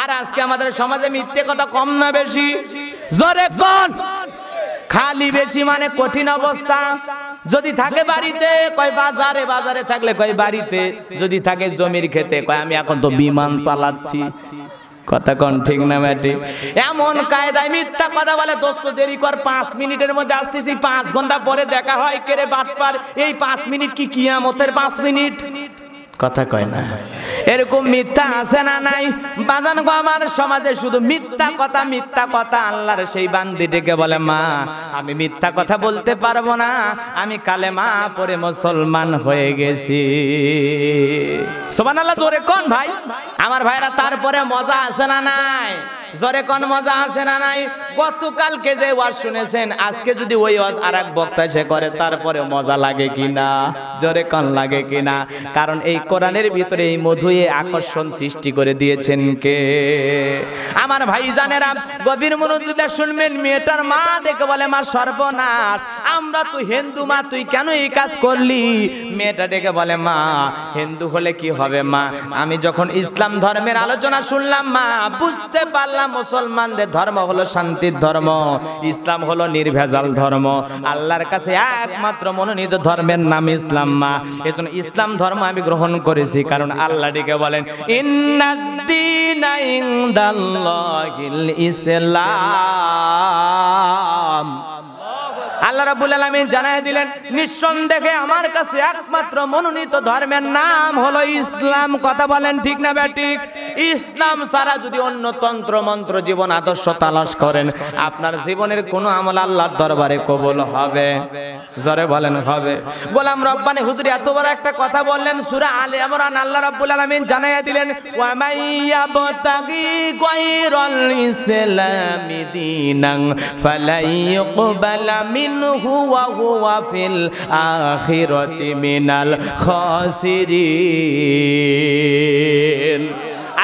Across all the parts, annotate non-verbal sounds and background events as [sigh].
আর আজকে আমাদের সমাজে মিথ্যে কথা কম না বেশি জোরে কোন খালি বেশি মানে কঠিন অবস্থা যদি থাকে বাড়িতে কয় বাজারে বাজারে থাকলে কয় বাড়িতে যদি থাকে জমির খেতে কয় আমি এখন তো বিমান চালাচ্ছি কথা কন ঠিক না ম্যাটি এমন কায়দায় মিথ্যা কথা বলে দোস্ত দেরি কর পাঁচ মিনিটের মধ্যে আসতেছি পাঁচ ঘন্টা পরে দেখা হয় কেরে বাটপার এই পাঁচ মিনিট কি কিয়ামতের পাঁচ মিনিট কথা কয় না এরকম মিথ্যা আছে না নাই বাজান গো আমার সমাজে শুধু মিথ্যা কথা মিথ্যা কথা আল্লাহর সেই বান্দিটিকে বলে মা আমি মিথ্যা কথা বলতে পারবো না আমি কালে মা পরে মুসলমান হয়ে গেছি সোমান আল্লাহ জোরে কোন ভাই আমার ভাইরা তারপরে মজা আছে না নাই জোরে কোন মজা আছে না নাই গতকালকে যে ওয়াজ শুনেছেন আজকে যদি ওই ওয়াজ আর এক বক্তা সে করে তারপরে মজা লাগে কিনা জোরে কোন লাগে কিনা কারণ এই কোরআনের ভিতরে এই মধুয়ে আকর্ষণ সৃষ্টি করে দিয়েছেন কে আমার ভাই জানেরা গভীর মনোযোগে শুনবেন মেয়েটার মা দেখে বলে মা সর্বনাশ আমরা তো হিন্দু মা তুই কেন এই কাজ করলি মেয়েটা ডেকে বলে মা হিন্দু হলে কি হবে মা আমি যখন ইসলাম ধর্মের আলোচনা শুনলাম মা বুঝতে পারলাম মুসলমানদের ধর্ম হলো শান্তির ধর্ম ইসলাম হলো নির্ভেজাল ধর্ম আল্লাহর কাছে একমাত্র মনোনীত ধর্মের নাম ইসলাম মা এজন্য ইসলাম ধর্ম আমি গ্রহণ পালন করেছি কারণ আল্লাহ ডেকে বলেন ইসলাম আল্লাহ রাবুল জানাই দিলেন নিঃসন্দেহে আমার কাছে একমাত্র মনোনীত ধর্মের নাম হলো ইসলাম কথা বলেন ঠিক না ব্যাটিক ইসলাম সারা যদি অন্য তন্ত্র মন্ত্র জীবন আদর্শ তালাশ করেন আপনার জীবনের কোন আমল আল্লাহর দরবারে কবুল হবে জরে বলেন হবে গোলাম রব্বানি হুজুর এত বড় একটা কথা বললেন সূরা আলে ইমরান আল্লাহ রাব্বুল আলামিন জানাইয়া দিলেন ওয়া মাইয়া বতাগি গায়রাল ইসলামি দীনান মিনহু ওয়া হুয়া ফিল আখিরাতি মিনাল খাসিরিন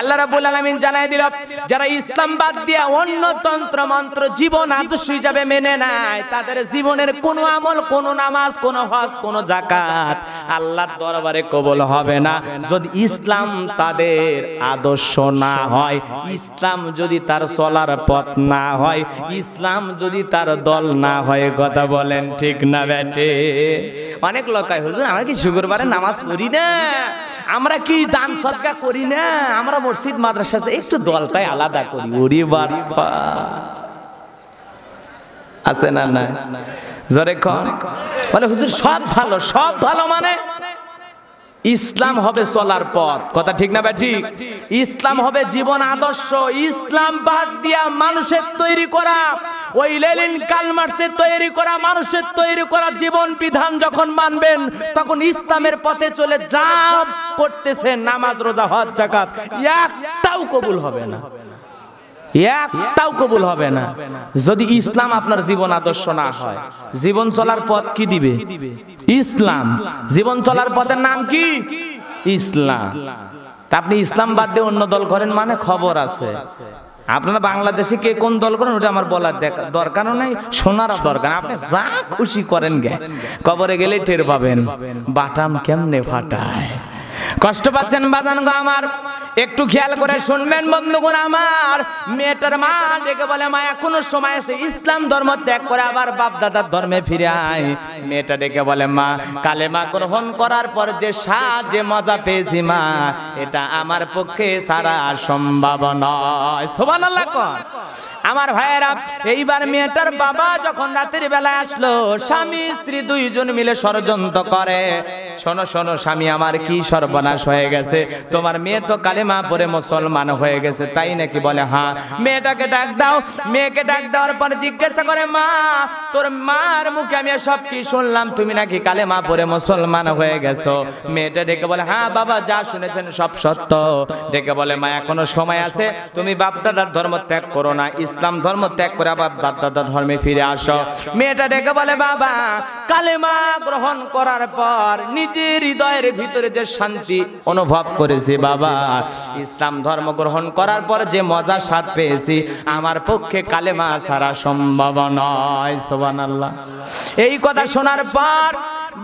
আল্লাহ রাবুল আলমিন জানাই দিল যারা ইসলাম বাদ দিয়া অন্য তন্ত্র মন্ত্র জীবন আদর্শ হিসাবে মেনে নাই তাদের জীবনের কোনো আমল কোন নামাজ কোনো হজ কোন জাকাত আল্লাহর দরবারে কবল হবে না যদি ইসলাম তাদের আদর্শ না হয় ইসলাম যদি তার চলার পথ না হয় ইসলাম যদি তার দল না হয় কথা বলেন ঠিক না ব্যাটে অনেক লোকায় হুজুর আমরা কি শুক্রবারে নামাজ পড়ি না আমরা কি দান সদকা করি না আমরা মসজিদ মাদ্রাসাতে একটু দলটাই আলাদা করি ওরে বাপা আছে না না জোরে কন মানে হুজুর সব ভালো সব ভালো মানে ইসলাম হবে চলার পথ কথা ঠিক না ব্যাটি ইসলাম হবে জীবন আদর্শ ইসলাম বাদ দিয়া মানুষের তৈরি করা ওই লেলিন কালমার্সের তৈরি করা মানুষের তৈরি করা জীবন বিধান যখন মানবেন তখন ইসলামের পথে চলে যা করতেছে নামাজ রোজা হজ জাকাত একটাও কবুল হবে না একটাও কবুল হবে না যদি ইসলাম আপনার জীবন আদর্শ না হয় জীবন চলার পথ কি দিবে ইসলাম জীবন চলার পথের নাম কি ইসলাম আপনি ইসলাম বাদ দিয়ে অন্য দল করেন মানে খবর আছে আপনারা বাংলাদেশে কে কোন দল করেন ওটা আমার বলার দরকারও নাই শোনার দরকার আপনি যা খুশি করেন গে কবরে গেলে টের পাবেন বাটাম কেমনে ফাটায় কষ্ট পাচ্ছেন বাজান গো আমার একটু খেয়াল করে শুনবেন বন্ধুগণ আমার মেয়েটার মা ডেকে বলে মা এখনো সময় আছে ইসলাম ধর্ম ত্যাগ করে আবার বাপ দাদার ধর্মে ফিরে আয় মেয়েটা ডেকে বলে মা কালেমা গ্রহণ করার পর যে স্বাদ যে মজা পেয়েছি মা এটা আমার পক্ষে সারা সম্ভব নয় সুবহানাল্লাহ আমার ভাইয়েরা এইবার মেয়েটার বাবা যখন রাতের বেলায় আসলো স্বামী স্ত্রী দুইজন মিলে ষড়যন্ত্র করে শোনো শোনো স্বামী আমার কি সর্বনাশ হয়ে গেছে তোমার মেয়ে তো কালেমা পরে মুসলমান হয়ে গেছে তাই নাকি বলে হ্যাঁ মেয়েটাকে ডাক দাও মেয়েকে ডাক দেওয়ার পর জিজ্ঞাসা করে মা তোর মার মুখে আমি সব কি শুনলাম তুমি নাকি কালেমা পরে মুসলমান হয়ে গেছো মেয়েটা ডেকে বলে হ্যাঁ বাবা যা শুনেছেন সব সত্য ডেকে বলে মা এখনো সময় আছে তুমি বাপ দাদার ধর্ম ত্যাগ করো না ইসলাম ধর্ম ত্যাগ করে আবার বাপ দাদার ধর্মে ফিরে আসো মেয়েটা ডেকে বলে বাবা কালেমা গ্রহণ করার পর নিজ নিজের হৃদয়ের ভিতরে যে শান্তি অনুভব করেছি বাবা ইসলাম ধর্ম গ্রহণ করার পর যে মজা স্বাদ পেয়েছি আমার পক্ষে কালেমা ছাড়া সম্ভব নয় সোবান আল্লাহ এই কথা শোনার পর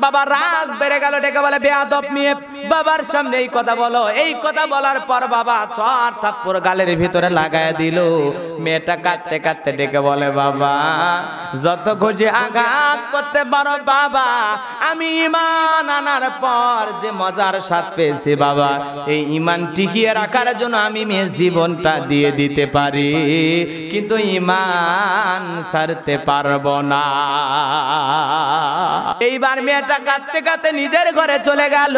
বাবা রাগ বেড়ে গেল ডেকে বলে বেয়াদব মেয়ে বাবার সামনে এই কথা বলো এই কথা বলার পর বাবা চর থাপ্পর গালের ভিতরে লাগায় দিল মেয়েটা কাঁদতে কাঁদতে ডেকে বলে বাবা যত খুঁজে আঘাত করতে পারো বাবা আমি ইমান আনার পর যে মজার স্বাদ পেয়েছি বাবা এই ইমান টিকিয়ে রাখার জন্য আমি মেয়ে জীবনটা দিয়ে দিতে পারি কিন্তু ইমান সারতে পারবো না এইবার মেয়ে মেয়েটা কাঁদতে কাঁদতে নিজের ঘরে চলে গেল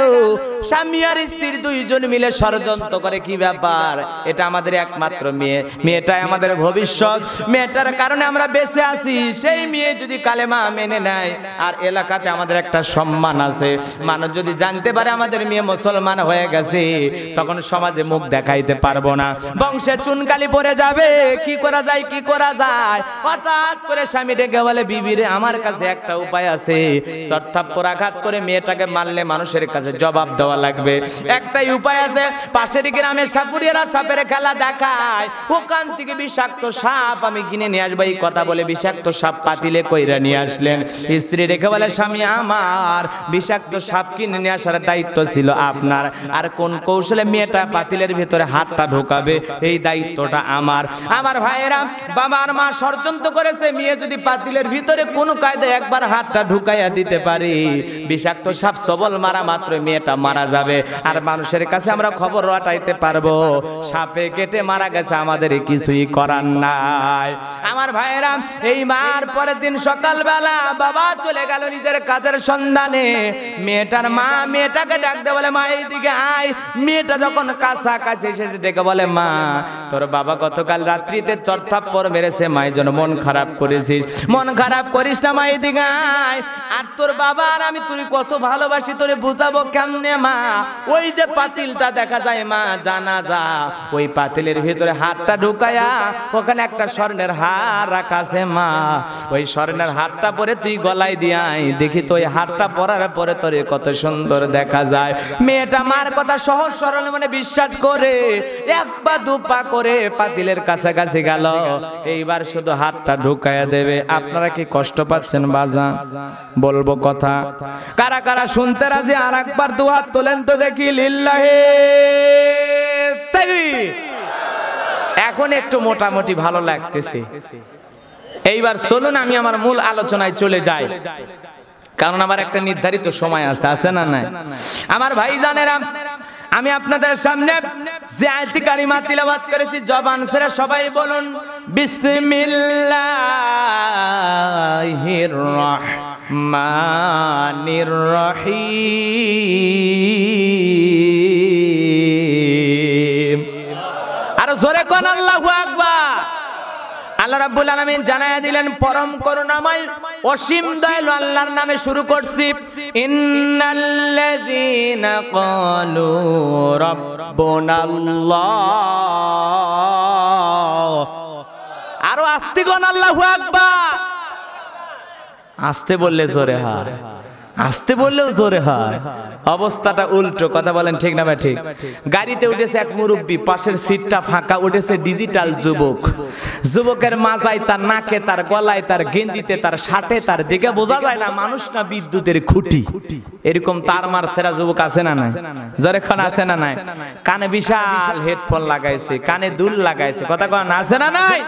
স্বামী আর স্ত্রীর দুইজন মিলে ষড়যন্ত্র করে কি ব্যাপার এটা আমাদের একমাত্র মেয়ে মেয়েটাই আমাদের ভবিষ্যৎ মেয়েটার কারণে আমরা বেঁচে আছি সেই মেয়ে যদি কালেমা মেনে নেয় আর এলাকাতে আমাদের একটা সম্মান আছে মানুষ যদি জানতে পারে আমাদের মেয়ে মুসলমান হয়ে গেছে তখন সমাজে মুখ দেখাইতে পারবো না বংশে চুনকালি পরে যাবে কি করা যায় কি করা যায় হঠাৎ করে স্বামী ডেকে বলে বিবির আমার কাছে একটা উপায় আছে চর্থাপ্পর আঘাত করে মেয়েটাকে মারলে মানুষের কাছে জবাব দেওয়া দেওয়া লাগবে একটাই উপায় আছে পাশের গ্রামের সাপুরিয়ারা সাপের খেলা দেখায় ওখান থেকে বিষাক্ত সাপ আমি কিনে নিয়ে আসবো এই কথা বলে বিষাক্ত সাপ পাতিলে কইরা নিয়ে আসলেন স্ত্রী রেখে বলে স্বামী আমার বিষাক্ত সাপ কিনে নিয়ে আসার দায়িত্ব ছিল আপনার আর কোন কৌশলে মেয়েটা পাতিলের ভিতরে হাতটা ঢোকাবে এই দায়িত্বটা আমার আমার ভাইয়েরা বাবার মা ষড়যন্ত্র করেছে মেয়ে যদি পাতিলের ভিতরে কোনো কায়দায় একবার হাতটা ঢুকাইয়া দিতে পারি বিষাক্ত সাপ সবল মারা মাত্র মেয়েটা মারা মারা যাবে আর মানুষের কাছে আমরা খবর রটাইতে পারবো সাপে কেটে মারা গেছে আমাদের কিছুই করার নাই আমার ভাইয়েরা এই মার পরের দিন সকালবেলা বাবা চলে গেল নিজের কাজের সন্ধানে মেয়েটার মা মেয়েটাকে ডাকতে বলে মা এইদিকে আয় মেয়েটা যখন কাছাকাছি এসে ডেকে বলে মা তোর বাবা গতকাল রাত্রিতে পর মেরেছে মায়ের জন্য মন খারাপ করেছিস মন খারাপ করিস না মা এইদিকে আয় আর তোর বাবা আর আমি তুই কত ভালোবাসি তোরে বুঝাবো কেমনে মা ওই যে পাতিলটা দেখা যায় মা জানা যা ওই পাতিলের ভিতরে হাতটা ঢুকায়া ওখানে একটা স্বর্ণের হার রাখা মা ওই স্বর্ণের হারটা পরে তুই গলায় দিয়াই দেখি তো ওই হারটা পরার পরে তোর কত সুন্দর দেখা যায় মেয়েটা মার কথা সহজ সরল মনে বিশ্বাস করে এক বা দু পা করে পাতিলের কাছাকাছি গেল এইবার শুধু হাতটা ঢুকায়া দেবে আপনারা কি কষ্ট পাচ্ছেন বাজা বলবো কথা কারা কারা শুনতে রাজি আর একবার দু হাত তোলেন তো দেখি লিল্লাহে এখন একটু মোটামুটি ভালো লাগতেছে এইবার শুনুন আমি আমার মূল আলোচনায় চলে যাই কারণ আমার একটা নির্ধারিত সময় আছে আছে না নাই আমার ভাই আমি আপনাদের সামনে যে আয়াতি কারিমা তিলাওয়াত করেছি জবান সেরা সবাই বলুন বিসমিল্লাহির রহমানির রহিম আর জোরে কোন আল্লাহু আকবার আল্লাহ রাব্বুল আলামিন জানায়া দিলেন পরম করুণাময় অসীম দয়ালু আল্লাহর নামে শুরু করছি ইন্নাল্লাযীনা ক্বালু রাব্বুনাল্লাহ আরো আস্তে কোন আল্লাহু আকবার আস্তে বললে জোরে হ্যাঁ আসতে বললেও জোরে হয় অবস্থাটা উল্টো কথা বলেন ঠিক না ঠিক গাড়িতে উঠেছে এক মুরব্বী পাশের সিটটা ফাঁকা উঠেছে ডিজিটাল যুবক যুবকের মাজায় তার নাকে তার গলায় তার গেঞ্জিতে তার শার্টে তার দিকে বোঝা যায় না মানুষ না বিদ্যুতের খুঁটি এরকম তার মার সেরা যুবক আছে না নাই যখন আছে না নাই কানে বিশাল হেডফোন লাগাইছে কানে দুল লাগাইছে কথা কন আছে না নাই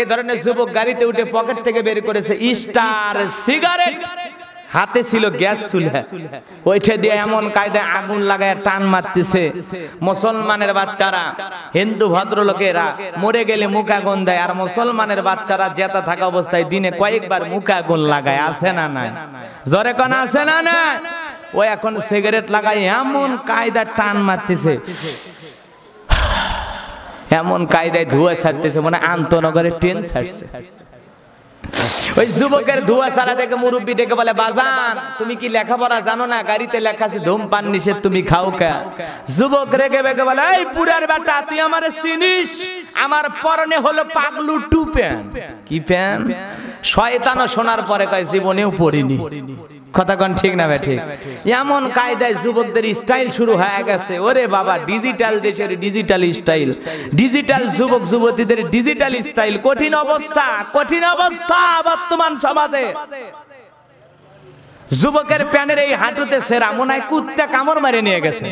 এই ধরনের যুবক গাড়িতে উঠে পকেট থেকে বের করেছে স্টার সিগারেট হাতে ছিল গ্যাস চুলহা ওইঠে দিয়ে এমন কায়দায় আগুন লাগায় টান মারতেছে মুসলমানের বাচ্চারা হিন্দু ভদ্রলোকেরা মরে গেলে মুখ আগুন দেয় আর মুসলমানের বাচ্চারা জেতা থাকা অবস্থায় দিনে কয়েকবার মুখ আগুন লাগায় আছে না নাই জরে কোন আছে না না ও এখন সিগারেট লাগায় এমন কায়দায় টান মারতেছে [sighs] এমন কায়দায় ধুয়া ছাড়তেছে মানে আন্তনগরে ট্রেন ছাড়ছে ওই যুবকের ধোয়া সারা দেখে মুরব্বী ডেকে বলে বাজান তুমি কি লেখাপড়া জানো না গাড়িতে লেখা আছে ধূমপান নিষেধ তুমি খাও কা যুবক রেগে বেগে বলে এই পুরার বেটা তুই আমারে চিনিস আমার পরনে হলো পাগলু টু প্যান কি প্যান শয়তানো শোনার পরে কয় জীবনেও পড়িনি কথাগণ ঠিক না ঠিক এমন কায়দায় যুবকদের স্টাইল শুরু হয়ে গেছে ওরে বাবা ডিজিটাল দেশের ডিজিটাল স্টাইল ডিজিটাল যুবক যুবতীদের ডিজিটাল স্টাইল কঠিন অবস্থা কঠিন অবস্থা বর্তমান সমাজে যুবকের প্যানের এই হাঁটুতে সেরা মনে হয় কুত্তা কামড় মারে নিয়ে গেছে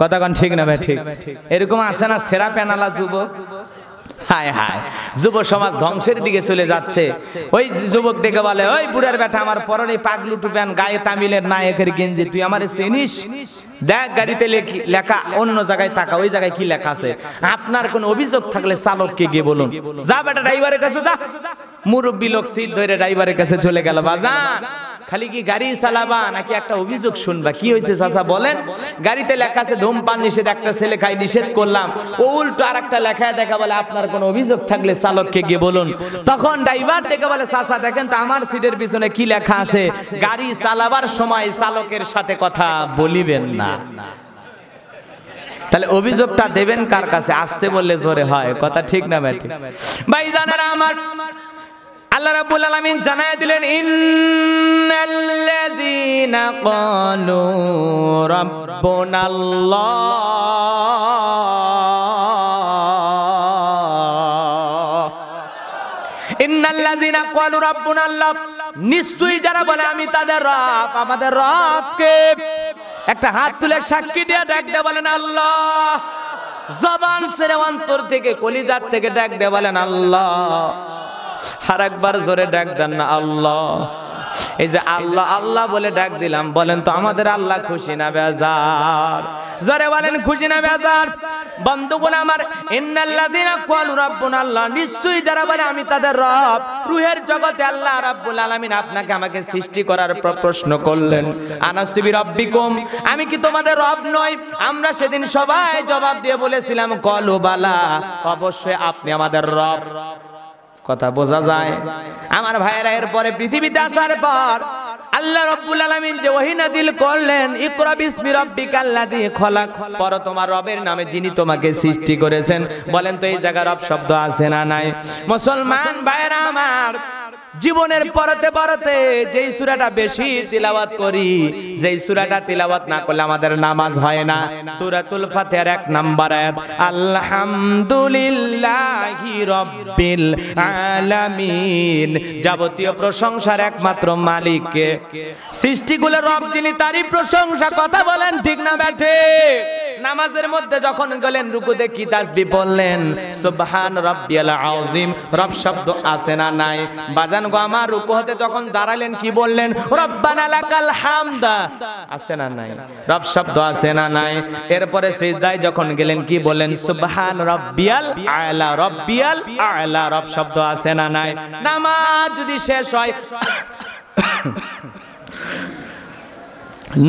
কথাগণ ঠিক না ভাই ঠিক এরকম আছে না সেরা প্যানালা যুবক হায় হায় যুব সমাজ ধ্বংসের দিকে চলে যাচ্ছে ওই যুবক ডেকে বলে ওই বুড়ার বেটা আমার পরনে পাগলু টুপেন গায়ে তামিলের নায়কের গেঞ্জি তুই আমার চিনিস দেখ গাড়িতে লেখা অন্য জায়গায় টাকা ওই জায়গায় কি লেখা আছে আপনার কোনো অভিযোগ থাকলে চালককে গিয়ে বলুন যা বেটা ড্রাইভারের কাছে যা মুরব্বী লোক সিট ধরে ড্রাইভারের কাছে চলে গেল বাজান খালি কি গাড়ি চালাবা নাকি একটা অভিযোগ শুনবা কি হয়েছে চাষা বলেন গাড়িতে লেখা আছে ধূমপান নিষেধ একটা ছেলে খাই নিষেধ করলাম ও উল্টো আর একটা লেখায় দেখা বলে আপনার কোনো অভিযোগ থাকলে চালককে গিয়ে বলুন তখন ড্রাইভার দেখে বলে চাষা দেখেন তো আমার সিটের পিছনে কি লেখা আছে গাড়ি চালাবার সময় চালকের সাথে কথা বলিবেন না তাহলে অভিযোগটা দেবেন কার কাছে আসতে বললে জোরে হয় কথা ঠিক না ব্যাটি ভাই জানারা আমার আল্লাহ রাব্বুল আলামিন জানায় দিলেন ইন্নাল্লাযীনা ক্বালু রাব্বুনাল্লাহ ইন্নাল্লাযীনা ক্বালু রাব্বুনাল্লাহ নিশ্চয়ই যারা বলে আমি তাদের রব আমাদের রবকে একটা হাত তুলে সাক্ষী দিয়ে ডাকতে বলেন আল্লাহ জবান সেরে অন্তর থেকে কলিজার থেকে ডাকতে বলেন আল্লাহ আর একবার জোরে ডাক দেন না আল্লাহ এই যে আল্লাহ আল্লাহ বলে ডাক দিলাম বলেন তো আমাদের আল্লাহ খুশি না বেজার জোরে বলেন খুশি না বেজার আপনাকে আমাকে সৃষ্টি করার প্রশ্ন করলেন আমি কি তোমাদের রব আমরা সেদিন সবাই জবাব দিয়ে বলেছিলাম বালা অবশ্যই আপনি আমাদের রব কথা বোঝা যায় আমার ভাইয়েরা এরপরে পৃথিবীতে আসার পর আল্লাহ রব্বুল আলামিন যে ওহী নাজিল করলেন ইকরা বিসমি রাব্বিকাল্লাযী খলাক পড়ো তোমার রবের নামে যিনি তোমাকে সৃষ্টি করেছেন বলেন তো এই জায়গার রব শব্দ আছে না নাই মুসলমান ভাইরা আমার জীবনের পরতে পরতে যেই সুরাটা বেশি তিলাওয়াত করি যেই সুরাটা তিলাওয়াত না করলে আমাদের নামাজ হয় না সুরাতুল ফাতিহার এক নাম্বার আয়াত আলহামদুলিল্লাহি রব্বিল আলামিন যাবতীয় প্রশংসার একমাত্র মালিককে সৃষ্টিগুলো রব যিনি তারই প্রশংসা কথা বলেন ঠিক না ব্যাঠে নামাজের মধ্যে যখন গেলেন রুকুতে কি তাসবি বললেন সুবহান রাব্বিয়াল আযীম রব শব্দ আছে না নাই বাজান গো আমার রুকু হতে যখন দাঁড়ালেন কি বললেন রব্বানা লাকাল হামদা আছে না নাই রব শব্দ আছে না নাই এরপরে সিজদায় যখন গেলেন কি বললেন সুবহান রাব্বিয়াল আলা রাব্বিয়াল আলা রব শব্দ আছে না নাই নামাজ যদি শেষ হয়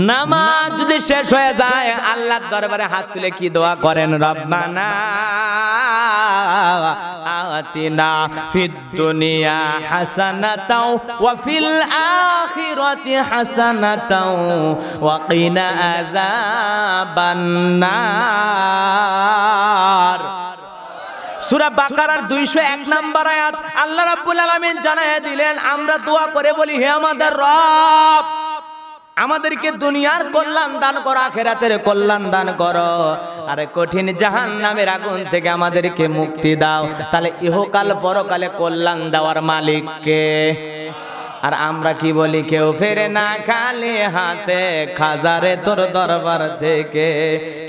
নামাজ যদি শেষ হয়ে যায় আল্লাহর দরবারে হাত তুলে কি দোয়া করেন রব্বানা ফিদ দুনিয়া নম্বর আয়াত আল্লাহ রাব্বুল আলামিন দিলেন আমরা দোয়া করে বলি হে আমাদের রব আমাদেরকে দুনিয়ার কল্যাণ দান করো আখেরাতের কল্যাণ দান করো আর কঠিন জাহান নামের আগুন থেকে আমাদেরকে মুক্তি দাও তাহলে ইহকাল পরকালে কল্যাণ দেওয়ার মালিককে আর আমরা কি বলি কেউ ফেরে না খালি হাতে খাজারে তোর দরবার থেকে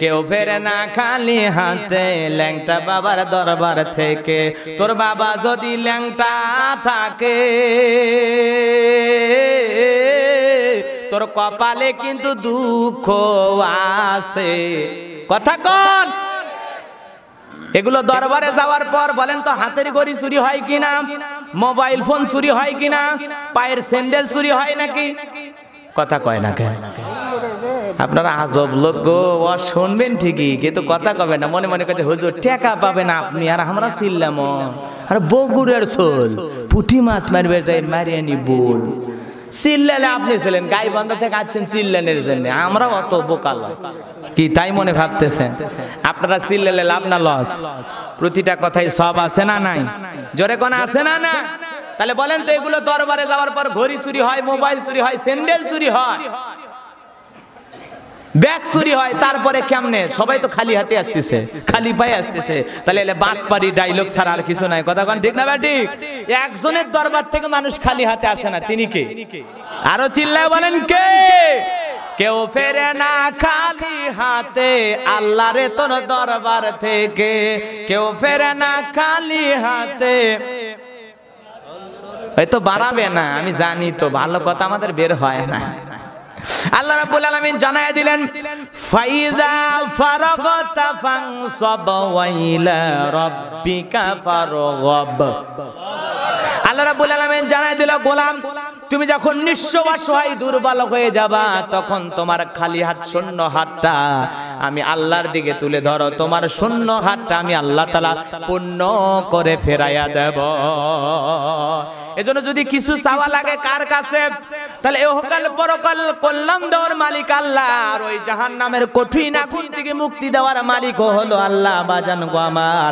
কেউ ফেরে না খালি হাতে ল্যাংটা বাবার দরবার থেকে তোর বাবা যদি ল্যাংটা থাকে তোর কপালে কিন্তু দুঃখ আছে কথা কন এগুলো দরবারে যাওয়ার পর বলেন তো হাতের গড়ি চুরি হয় কিনা মোবাইল ফোন চুরি হয় কিনা পায়ের স্যান্ডেল চুরি হয় নাকি কথা কয় না কেন আপনারা আজব লোক গো ও শুনবেন ঠিকই কিন্তু কথা কবে না মনে মনে করছে হুজুর টেকা পাবেন আপনি আর আমরা ছিলাম আর বগুড়ের সোল পুঁটি মাছ মারবে যাই মারিয়ে নি সিল্লালে আপনি ছিলেন গাই বান্ধা থেকে আসছেন চিল্লানের জন্য আমরা অত বোকাল কি তাই মনে ভাবতেছেন আপনারা সিল্লালে লাভ না লস প্রতিটা কথাই সব আছে না নাই জোরে কোন আছে না না তাহলে বলেন তো এগুলো দরবারে যাওয়ার পর ঘড়ি চুরি হয় মোবাইল চুরি হয় স্যান্ডেল চুরি হয় ব্যাগ চুরি হয় তারপরে কেমনে সবাই তো খালি হাতে আসতেছে খালি পায়ে আসতেছে তাহলে বাদ পারি ডাইলগ ছাড়া আর কিছু নাই কথা কন ঠিক না ঠিক একজনের দরবার থেকে মানুষ খালি হাতে আসে না তিনি কে আরো চিল্লায় বলেন কে কেউ ফেরে না খালি হাতে আল্লাহ রে তোর দরবার থেকে কেউ ফেরে না খালি হাতে এই তো বাড়াবে না আমি জানি তো ভালো কথা আমাদের বের হয় না আল্লাহ রাব্বুল আলামিন জানায় দিলেন ফাইজা ফারাগতা ফানসব ওয়াইলা রাব্বিকা ফারগব আল্লাহ রাব্বুল আলামিন জানায় দিল গোলাম তুমি যখন নিঃস্ব অসহায় দুর্বল হয়ে যাবা তখন তোমার খালি হাত শূন্য হাতটা আমি আল্লাহর দিকে তুলে ধরো তোমার শূন্য হাতটা আমি আল্লাহ তাআলা পূর্ণ করে ফেরাইয়া দেব এজন্য যদি কিছু চাওয়া লাগে কার কাছে তাহলে এহকাল পরকাল কল্যাণ দেওয়ার মালিক আল্লাহ আর ওই জাহান নামের কঠিন আগুন থেকে মুক্তি দেওয়ার মালিক হলো আল্লাহ বাজান গো আমার